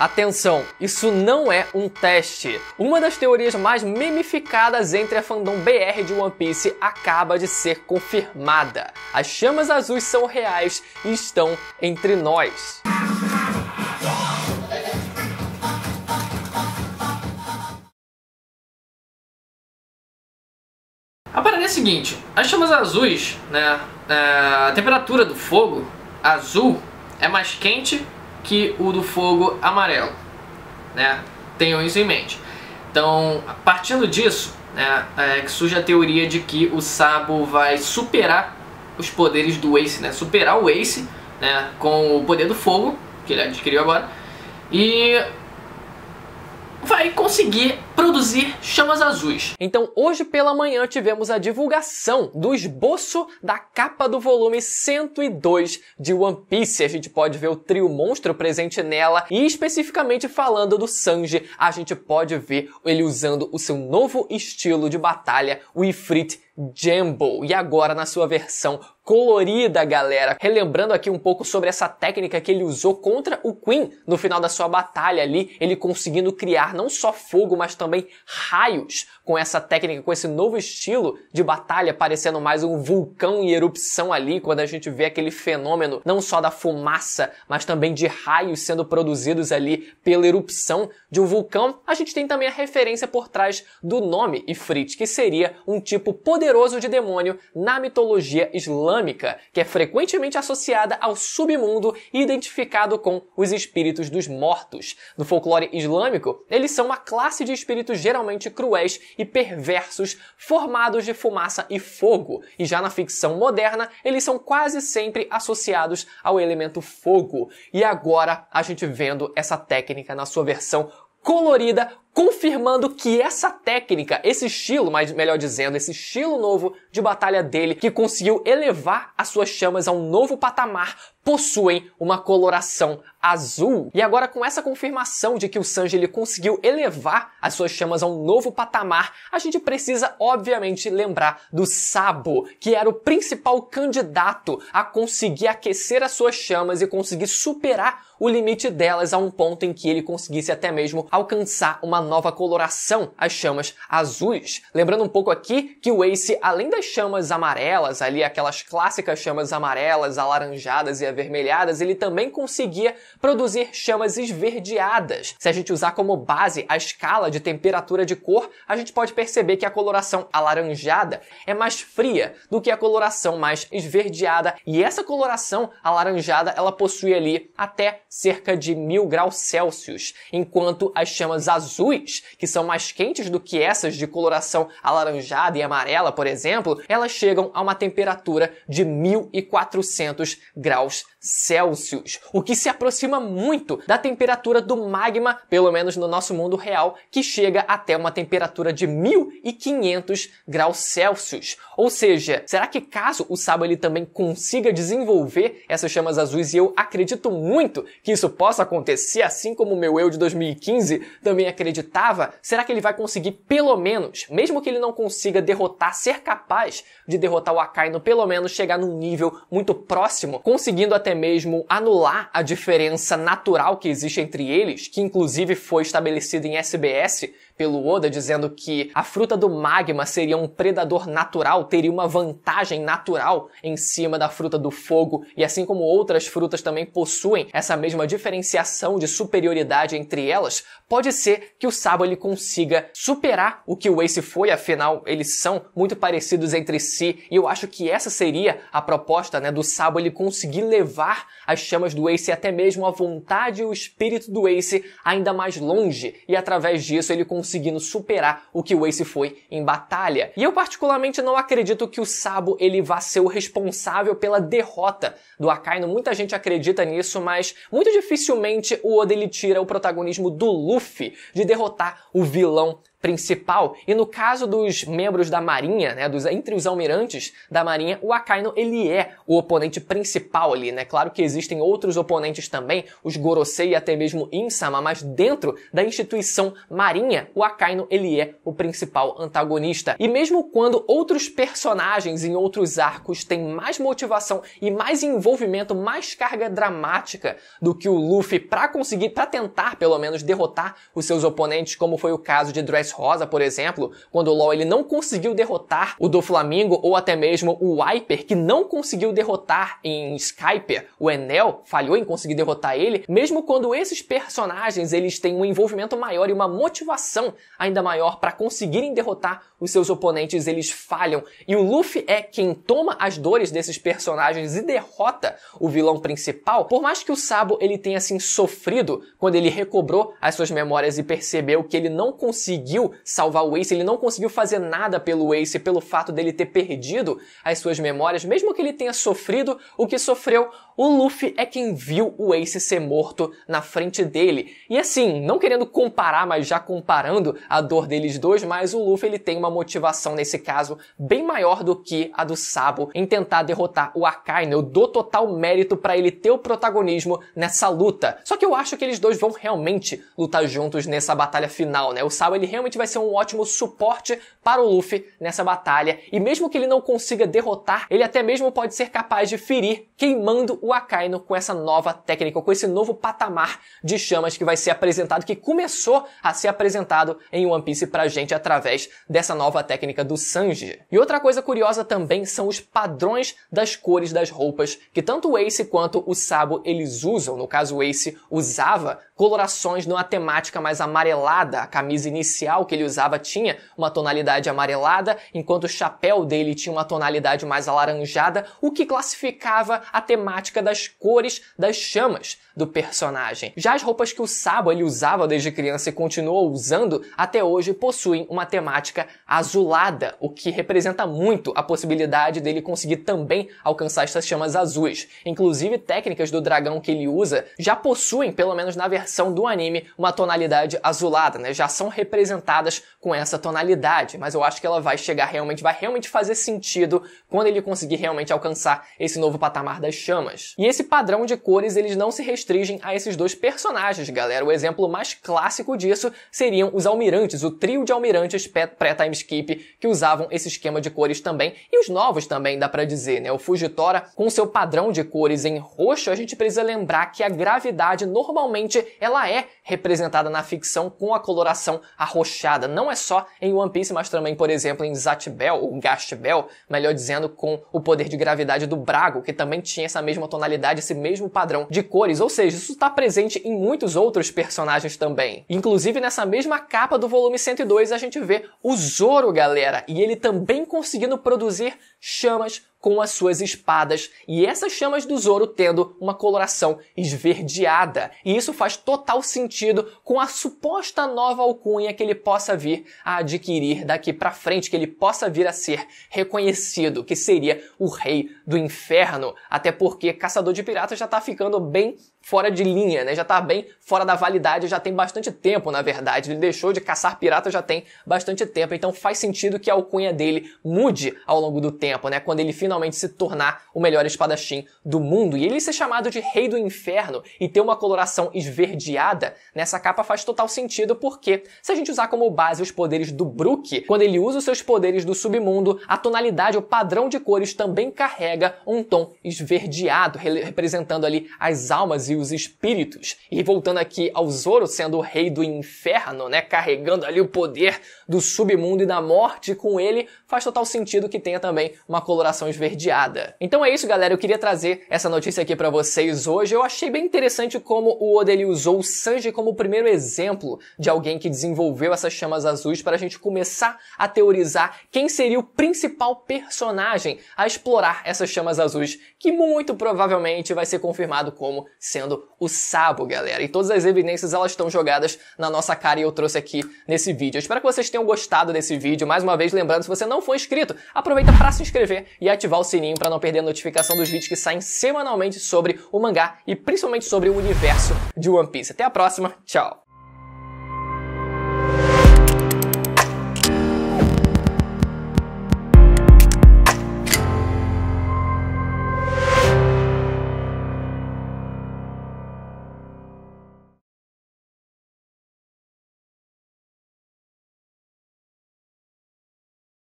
Atenção, isso não é um teste. Uma das teorias mais memificadas entre a fandom BR de One Piece acaba de ser confirmada. As chamas azuis são reais e estão entre nós. A parada é a seguinte, as chamas azuis, né, é, a temperatura do fogo azul é mais quente que o do fogo amarelo, né? Tenham isso em mente. Então, partindo disso, né, é, surge a teoria de que o Sabo vai superar os poderes do Ace, né? Superar o Ace, né? Com o poder do fogo que ele adquiriu agora e vai conseguir produzir chamas azuis. Então, hoje pela manhã tivemos a divulgação do esboço da capa do volume 102 de One Piece. A gente pode ver o trio monstro presente nela e especificamente falando do Sanji, a gente pode ver ele usando o seu novo estilo de batalha, o Ifrit Jambo, e agora na sua versão colorida, galera. Relembrando aqui um pouco sobre essa técnica que ele usou contra o Queen no final da sua batalha ali, ele conseguindo criar não só fogo, mas também raios com essa técnica, com esse novo estilo de batalha, parecendo mais um vulcão em erupção ali, quando a gente vê aquele fenômeno não só da fumaça, mas também de raios sendo produzidos ali pela erupção de um vulcão. A gente tem também a referência por trás do nome Ifrit, que seria um tipo poderoso de demônio na mitologia islâmica islâmica, que é frequentemente associada ao submundo e identificado com os espíritos dos mortos. No folclore islâmico, eles são uma classe de espíritos geralmente cruéis e perversos, formados de fumaça e fogo, e já na ficção moderna, eles são quase sempre associados ao elemento fogo. E agora a gente vendo essa técnica na sua versão colorida confirmando que essa técnica, esse estilo, mais melhor dizendo, esse estilo novo de batalha dele, que conseguiu elevar as suas chamas a um novo patamar, possuem uma coloração azul. E agora com essa confirmação de que o Sanji ele conseguiu elevar as suas chamas a um novo patamar, a gente precisa obviamente lembrar do Sabo, que era o principal candidato a conseguir aquecer as suas chamas e conseguir superar o limite delas a um ponto em que ele conseguisse até mesmo alcançar uma uma nova coloração, as chamas azuis. Lembrando um pouco aqui que o Ace, além das chamas amarelas, ali aquelas clássicas chamas amarelas, alaranjadas e avermelhadas, ele também conseguia produzir chamas esverdeadas. Se a gente usar como base a escala de temperatura de cor, a gente pode perceber que a coloração alaranjada é mais fria do que a coloração mais esverdeada. E essa coloração alaranjada, ela possui ali até cerca de mil graus Celsius, enquanto as chamas azuis azuis, que são mais quentes do que essas de coloração alaranjada e amarela, por exemplo, elas chegam a uma temperatura de 1400 graus Celsius, o que se aproxima muito da temperatura do magma, pelo menos no nosso mundo real, que chega até uma temperatura de 1500 graus Celsius. Ou seja, será que caso o Saba ele também consiga desenvolver essas chamas azuis, e eu acredito muito que isso possa acontecer, assim como o meu eu de 2015 também acredita acreditava, será que ele vai conseguir pelo menos, mesmo que ele não consiga derrotar, ser capaz de derrotar o Akainu, pelo menos chegar num nível muito próximo, conseguindo até mesmo anular a diferença natural que existe entre eles, que inclusive foi estabelecida em SBS, pelo Oda dizendo que a fruta do magma seria um predador natural, teria uma vantagem natural em cima da fruta do fogo, e assim como outras frutas também possuem essa mesma diferenciação de superioridade entre elas, pode ser que o Sabo ele consiga superar o que o Ace foi, afinal eles são muito parecidos entre si, e eu acho que essa seria a proposta né, do Sabo ele conseguir levar as chamas do Ace até mesmo a vontade e o espírito do Ace ainda mais longe, e através disso ele conseguindo superar o que o Ace foi em batalha. E eu particularmente não acredito que o Sabo ele vá ser o responsável pela derrota do Akainu. Muita gente acredita nisso, mas muito dificilmente o Oda ele tira o protagonismo do Luffy de derrotar o vilão principal. E no caso dos membros da Marinha, né, dos, entre os almirantes da Marinha, o Akaino ele é o oponente principal ali, né? Claro que existem outros oponentes também, os Gorosei e até mesmo Insama, mas dentro da instituição Marinha, o Akaino ele é o principal antagonista. E mesmo quando outros personagens em outros arcos têm mais motivação e mais envolvimento, mais carga dramática do que o Luffy para conseguir, para tentar pelo menos derrotar os seus oponentes, como foi o caso de Dress Rosa, por exemplo, quando o LoL ele não conseguiu derrotar o do Flamengo ou até mesmo o Viper, que não conseguiu derrotar em Skype, o Enel falhou em conseguir derrotar ele, mesmo quando esses personagens eles têm um envolvimento maior e uma motivação ainda maior para conseguirem derrotar os seus oponentes, eles falham. E o Luffy é quem toma as dores desses personagens e derrota o vilão principal. Por mais que o Sabo ele tenha assim sofrido quando ele recobrou as suas memórias e percebeu que ele não conseguiu conseguiu salvar o Ace, ele não conseguiu fazer nada pelo Ace pelo fato dele ter perdido as suas memórias, mesmo que ele tenha sofrido o que sofreu, o Luffy é quem viu o Ace ser morto na frente dele. E assim, não querendo comparar, mas já comparando a dor deles dois, mas o Luffy ele tem uma motivação nesse caso bem maior do que a do Sabo em tentar derrotar o Akainu. Eu dou total mérito para ele ter o protagonismo nessa luta. Só que eu acho que eles dois vão realmente lutar juntos nessa batalha final, né? O Sabo ele realmente provavelmente vai ser um ótimo suporte para o Luffy nessa batalha. E mesmo que ele não consiga derrotar, ele até mesmo pode ser capaz de ferir, queimando o Akainu com essa nova técnica, com esse novo patamar de chamas que vai ser apresentado, que começou a ser apresentado em One Piece pra gente através dessa nova técnica do Sanji. E outra coisa curiosa também são os padrões das cores das roupas que tanto o Ace quanto o Sabo eles usam. No caso, o Ace usava colorações numa temática mais amarelada, a camisa inicial casacal que ele usava tinha uma tonalidade amarelada, enquanto o chapéu dele tinha uma tonalidade mais alaranjada, o que classificava a temática das cores das chamas do personagem. Já as roupas que o Sabo ele usava desde criança e continua usando até hoje possuem uma temática azulada, o que representa muito a possibilidade dele conseguir também alcançar estas chamas azuis. Inclusive, técnicas do dragão que ele usa já possuem, pelo menos na versão do anime, uma tonalidade azulada, né? Já são representadas cantadas com essa tonalidade, mas eu acho que ela vai chegar realmente, vai realmente fazer sentido quando ele conseguir realmente alcançar esse novo patamar das chamas. E esse padrão de cores, eles não se restringem a esses dois personagens, galera. O exemplo mais clássico disso seriam os almirantes, o trio de almirantes pré-time skip que usavam esse esquema de cores também, e os novos também, dá pra dizer, né? O Fujitora, com seu padrão de cores em roxo, a gente precisa lembrar que a gravidade normalmente ela é representada na ficção com a coloração arroxada fechada, não é só em One Piece, mas também, por exemplo, em Zatch Bell, ou Gast Bell, melhor dizendo, com o poder de gravidade do Brago, que também tinha essa mesma tonalidade, esse mesmo padrão de cores, ou seja, isso está presente em muitos outros personagens também. Inclusive, nessa mesma capa do volume 102, a gente vê o Zoro, galera, e ele também conseguindo produzir chamas com as suas espadas e essas chamas do Zoro tendo uma coloração esverdeada. E isso faz total sentido com a suposta nova alcunha que ele possa vir a adquirir daqui para frente, que ele possa vir a ser reconhecido, que seria o rei do inferno, até porque caçador de piratas já tá ficando bem fora de linha, né? Já está bem fora da validade, já tem bastante tempo, na verdade. Ele deixou de caçar pirata já tem bastante tempo, então faz sentido que a alcunha dele mude ao longo do tempo, né? Quando ele finalmente se tornar o melhor espadachim do mundo. E ele ser chamado de Rei do Inferno e ter uma coloração esverdeada nessa capa faz total sentido, porque se a gente usar como base os poderes do Brook, quando ele usa os seus poderes do submundo, a tonalidade, o padrão de cores também carrega um tom esverdeado, representando ali as almas e os espíritos. E voltando aqui ao Zoro sendo o rei do inferno, né, carregando ali o poder do submundo e da morte com ele, faz total sentido que tenha também uma coloração esverdeada. Então é isso, galera, eu queria trazer essa notícia aqui para vocês hoje. Eu achei bem interessante como o Oda ele usou o Sanji como o primeiro exemplo de alguém que desenvolveu essas chamas azuis para a gente começar a teorizar quem seria o principal personagem a explorar essas chamas azuis, que muito provavelmente vai ser confirmado como sendo o sabo, galera. E todas as evidências elas estão jogadas na nossa cara e eu trouxe aqui nesse vídeo. Eu espero que vocês tenham gostado desse vídeo. Mais uma vez, lembrando, se você não for inscrito, aproveita para se inscrever e ativar o sininho para não perder a notificação dos vídeos que saem semanalmente sobre o mangá e principalmente sobre o universo de One Piece. Até a próxima, tchau!